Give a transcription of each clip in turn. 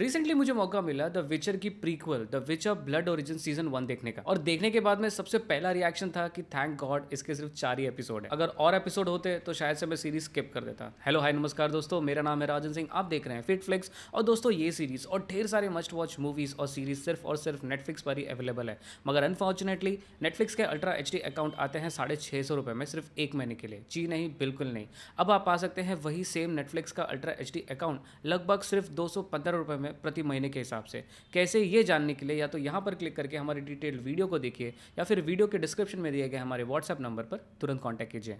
recently मुझे मौका मिला द विचर की prequel the witcher blood origin season one देखने का और देखने के बाद में सबसे पहला रिएक्शन था कि थैंक गॉड इसके सिर्फ चार ही एपिसोड है अगर और एपिसोड होते तो शायद से मैं सीरीज स्किप कर देता हेलो हाय नमस्कार दोस्तों मेरा नाम है राजन सिंह आप देख रहे हैं फिट फ्लिक्स और दोस्तों ये सीरीज और ढेर सारे मस्ट वॉच मूवीज और सीरीज सिर्फ और सिर्फ नेटफ्लिक्स पर ही अवेलेबल है मगर अनफॉर्चुनेटली नेटफ्लिक्स के अल्ट्रा एच अकाउंट आते हैं साढ़े छह सौ रुपए में सिर्फ एक महीने के लिए जी नहीं बिल्कुल नहीं अब आप आ सकते हैं वही सेम नेटफ्लिक्स का अल्ट्रा एच अकाउंट लगभग सिर्फ दो सौ पंद्रह रुपए में में प्रति महीने के हिसाब से कैसे ये जानने के लिए या तो यहाँ पर क्लिक करके हमारी डिटेल वीडियो को देखिए या फिर वीडियो के डिस्क्रिप्शन में दिए गए हमारे व्हाट्सएप नंबर पर तुरंत कॉन्टैक्ट कीजिए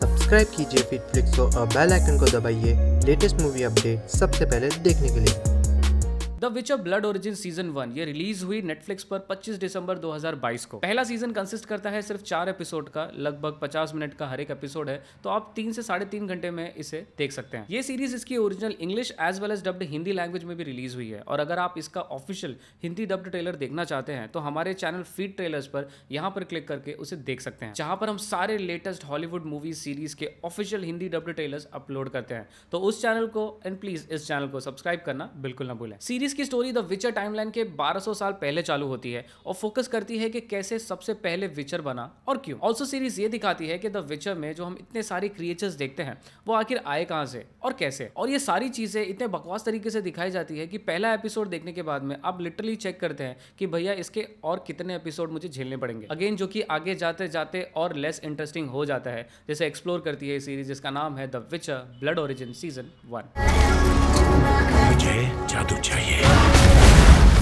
सब्सक्राइब कीजिए फिटफ्लिक्स और बेल आइकन को दबाइए लेटेस्ट मूवी अपडेट सबसे पहले देखने के लिए witch of blood origin season one ये रिलीज हुई नेटफ्लिक्स पर 25 दिसंबर 2022 को पहला सीजन कंसिस्ट करता है सिर्फ चार एपिसोड का लगभग 50 मिनट का हर एक एपिसोड है तो आप तीन से साढ़े तीन घंटे में इसे देख सकते हैं ये सीरीज इसकी original English as well as dubbed Hindi language में भी रिलीज हुई है और अगर आप इसका ऑफिशियल हिंदी डब्ड ट्रेलर देखना चाहते हैं तो हमारे चैनल फीड ट्रेलर्स पर यहाँ पर क्लिक करके उसे देख सकते हैं जहां पर हम सारे लेटेस्ट हॉलीवुड मूवी सीरीज के official Hindi dubbed trailer upload करते हैं तो उस चैनल को एंड प्लीज इस चैनल को सब्सक्राइब करना बिल्कुल ना भूलें सीरीज सीरीज की स्टोरी द विचर टाइमलाइन के 1200 साल पहले चालू होती है और फोकस करती है कि कैसे सबसे पहले विचर बना और क्यों ऑल्सो सीरीज ये दिखाती है कि द विचर में जो हम इतने सारे क्रिएचर्स देखते हैं वो आखिर आए कहाँ से और कैसे और ये सारी चीजें इतने बकवास तरीके से दिखाई जाती है कि पहला एपिसोड देखने के बाद में आप लिटरली चेक करते हैं कि भैया इसके और कितने एपिसोड मुझे झेलने पड़ेंगे अगेन जो कि आगे जाते जाते और लेस इंटरेस्टिंग हो जाता है जैसे एक्सप्लोर करती है सीरीज जिसका नाम है the witcher blood origin season one मुझे जादू चाहिए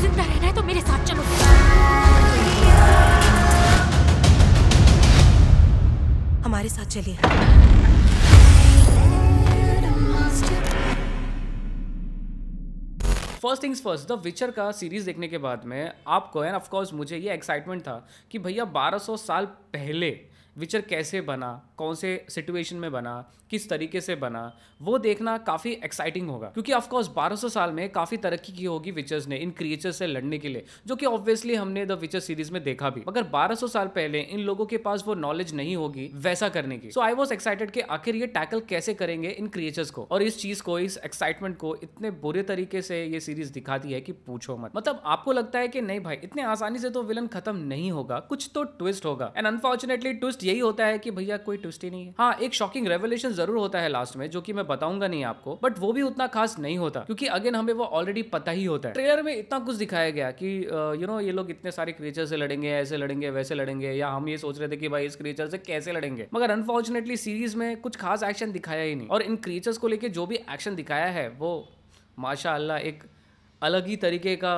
जिंदा रहना है तो मेरे साथ चलो हमारे साथ चलिए फर्स्ट थिंग्स फर्स्ट द विचर का सीरीज देखने के बाद में आपको एंड कोर्स मुझे ये एक्साइटमेंट था कि भैया 1200 साल पहले विचर कैसे बना कौन से सिचुएशन में बना किस तरीके से बना वो देखना काफ़ी एक्साइटिंग होगा क्योंकि ऑफकोर्स 1200 साल में काफ़ी तरक्की की होगी विचर्स ने इन क्रिएचर्स से लड़ने के लिए जो कि ऑब्वियसली हमने द विचर सीरीज में देखा भी मगर 1200 साल पहले इन लोगों के पास वो नॉलेज नहीं होगी वैसा करने की सो आई वॉज एक्साइटेड कि आखिर ये टैकल कैसे करेंगे इन क्रिएचर्स को और इस चीज को इस एक्साइटमेंट को इतने बुरे तरीके से ये सीरीज दिखाती है कि पूछो मत मतलब आपको लगता है कि नहीं भाई इतने आसानी से तो विलन खत्म नहीं होगा कुछ तो ट्विस्ट होगा एंड अनफॉर्चुनेटली ट्विस्ट ट्विस्ट यही होता है कि भैया कोई ट्विस्ट ही नहीं है हाँ एक शॉकिंग रेवलेशन जरूर होता है लास्ट में जो कि मैं बताऊंगा नहीं आपको बट वो भी उतना खास नहीं होता क्योंकि अगेन हमें वो ऑलरेडी पता ही होता है ट्रेलर में इतना कुछ दिखाया गया कि यू नो ये लोग इतने सारे क्रिएचर से लड़ेंगे ऐसे लड़ेंगे वैसे लड़ेंगे या हम ये सोच रहे थे कि भाई इस क्रिएचर से कैसे लड़ेंगे मगर अनफॉर्चुनेटली सीरीज में कुछ खास एक्शन दिखाया ही नहीं और इन क्रिएचर्स को लेकर जो भी एक्शन दिखाया है वो माशा एक अलग ही तरीके का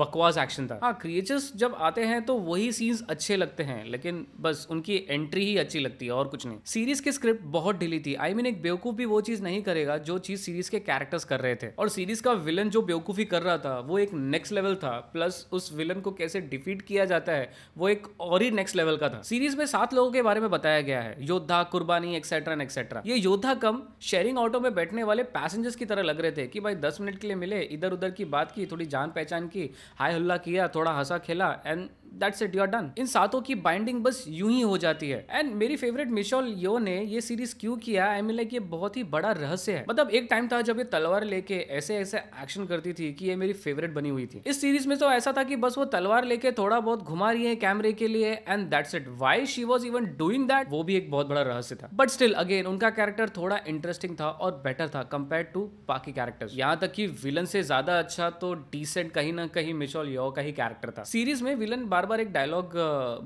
बकवास एक्शन था हाँ क्रिएचर्स जब आते हैं तो वही सीन्स अच्छे लगते हैं लेकिन बस उनकी एंट्री ही अच्छी लगती है और कुछ नहीं सीरीज की स्क्रिप्ट बहुत ढीली थी आई I मीन mean, एक बेवकूफ भी वो चीज नहीं करेगा जो चीज सीरीज के कैरेक्टर्स कर रहे थे और सीरीज का विलन जो बेवकूफी कर रहा था वो एक नेक्स्ट लेवल था प्लस उस विलन को कैसे डिफीट किया जाता है वो एक और ही नेक्स्ट लेवल का था सीरीज में सात लोगों के बारे में बताया गया है योद्धा कुर्बानी एक्सेट्रा एक्सेट्रा ये योद्धा कम शेयरिंग ऑटो में बैठने वाले पैसेंजर्स की तरह लग रहे थे कि भाई दस मिनट के लिए मिले इधर उधर की बात की थोड़ी जान पहचान की हाय हल्ला किया थोड़ा हंसा खेला and that's it you're done इन सातों की बाइंडिंग बस यूं ही हो जाती है एंड मेरी फेवरेट मिशोल यो ने ये सीरीज क्यों किया आई मीन लाइक ये बहुत ही बड़ा रहस्य है मतलब एक टाइम था जब ये तलवार लेके ऐसे ऐसे एक्शन करती थी कि ये मेरी फेवरेट बनी हुई थी इस सीरीज में तो ऐसा था कि बस वो तलवार लेके थोड़ा बहुत घुमा रही है कैमरे के लिए and that's it why she was even doing that वो भी एक बहुत बड़ा रहस्य था बट स्टिल अगेन उनका कैरेक्टर थोड़ा इंटरेस्टिंग था और बेटर था कंपेयर टू बाकी कैरेक्टर यहाँ तक कि विलन से ज्यादा अच्छा तो डिसेंट कहीं ना कहीं मिशोल यो का ही कैरेक्टर था सीरीज में विलन बार बार एक डायलॉग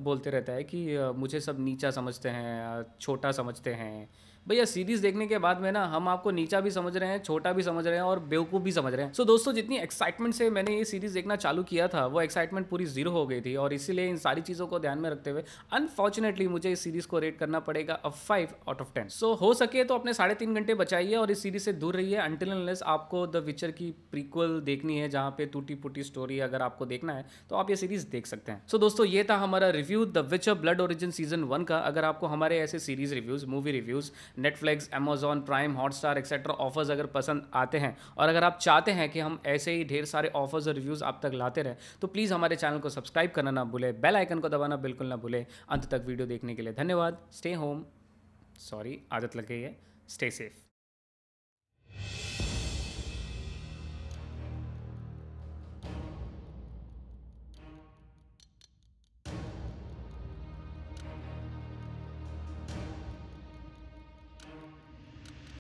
बोलते रहता है कि मुझे सब नीचा समझते हैं छोटा समझते हैं भैया सीरीज देखने के बाद में ना हम आपको नीचा भी समझ रहे हैं छोटा भी समझ रहे हैं और बेवकूफ भी समझ रहे हैं सो so, दोस्तों जितनी एक्साइटमेंट से मैंने ये सीरीज देखना चालू किया था वो एक्साइटमेंट पूरी जीरो हो गई थी और इसीलिए इन सारी चीज़ों को ध्यान में रखते हुए अनफॉर्चुनेटली मुझे इस सीरीज को रेट करना पड़ेगा अब five out of ten so हो सके तो अपने साढ़े तीन घंटे बचाइए और इस सीरीज से दूर रहिए अनटिल अनलेस आपको द विचर की प्रीक्वल देखनी है जहाँ पे टूटी फूटी स्टोरी अगर आपको देखना है तो आप ये सीरीज देख सकते हैं सो so, दोस्तों ये था हमारा review the witcher blood origin season one का अगर आपको हमारे ऐसे series reviews movie reviews Netflix Amazon Prime Hotstar etcetera offers अगर पसंद आते हैं और अगर आप चाहते हैं कि हम ऐसे ही ढेर सारे ऑफर्स और रिव्यूज़ आप तक लाते रहें तो प्लीज़ हमारे चैनल को सब्सक्राइब करना ना भूलें बेल आइकन को दबाना बिल्कुल ना भूलें अंत तक वीडियो देखने के लिए धन्यवाद स्टे होम सॉरी आदत लग गई है स्टे सेफ़